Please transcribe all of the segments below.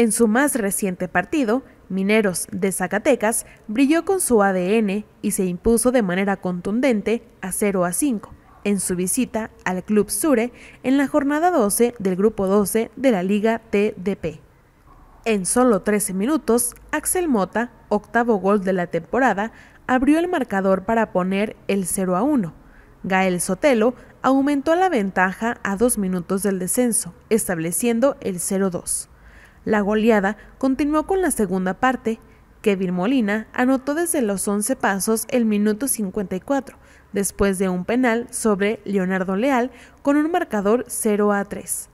En su más reciente partido, Mineros de Zacatecas, brilló con su ADN y se impuso de manera contundente a 0 a 5 en su visita al Club Sure en la jornada 12 del Grupo 12 de la Liga TDP. En solo 13 minutos, Axel Mota, octavo gol de la temporada, abrió el marcador para poner el 0 a 1. Gael Sotelo aumentó la ventaja a dos minutos del descenso, estableciendo el 0-2. La goleada continuó con la segunda parte. Kevin Molina anotó desde los 11 pasos el minuto 54, después de un penal sobre Leonardo Leal con un marcador 0 a 3.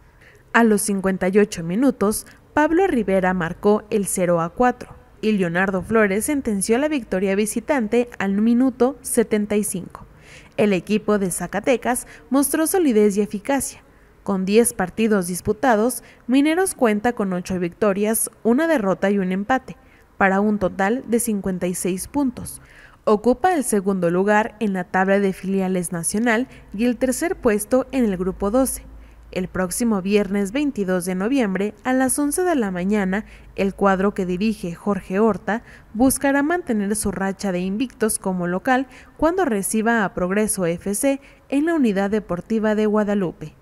A los 58 minutos, Pablo Rivera marcó el 0 a 4 y Leonardo Flores sentenció la victoria visitante al minuto 75. El equipo de Zacatecas mostró solidez y eficacia, con 10 partidos disputados, Mineros cuenta con 8 victorias, una derrota y un empate, para un total de 56 puntos. Ocupa el segundo lugar en la tabla de filiales nacional y el tercer puesto en el grupo 12. El próximo viernes 22 de noviembre a las 11 de la mañana, el cuadro que dirige Jorge Horta buscará mantener su racha de invictos como local cuando reciba a Progreso FC en la Unidad Deportiva de Guadalupe.